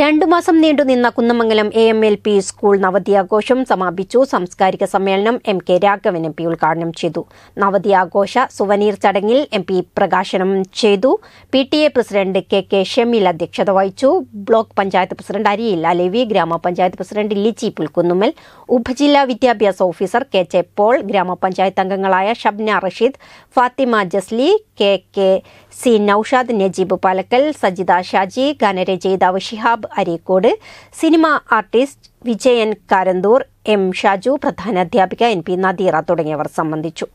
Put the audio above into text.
രണ്ടു മാസം നീണ്ടുനിന്ന Kunnamangalam A M L P school നവതിയാഘോഷം സമാപിച്ചു സാംസ്കാരിക സമ്മേളനം M K Raghavan M P ഉദ്ഘാടനം ചെയ്തു നവതിയാഘോഷ സുവനീർ ചടങ്ങിൽ എം പി പ്രകാശനം ചെയ്തു P T A president K K Shameel അധ്യക്ഷത വഹിച്ചു ബ്ലോക്ക് പഞ്ചായത്ത് പ്രസിഡന്റ് അരിയിൽ അലവി ഗ്രാമപഞ്ചായത്ത് പ്രസിഡന്റ് ലിജി പുൽക്കുന്നുമൽ ഉപജില്ലാ വിദ്യാഭ്യാസ ഓഫീസർ കെ ജെ പോൾ ഗ്രാമപഞ്ചായത്ത് അംഗങ്ങളായ Shabna Rasheed Fathima Jasli K K C Noushad Najeeb Palakkal Sajitha Shaji ഗാനരചയിതാവ് Shihab Areekode cinema artist Vijayan Karanthur M Shaju അധ്യാപിക എൻ പി നദീറ തുടങ്ങിയവർ സംബന്ധിച്ചു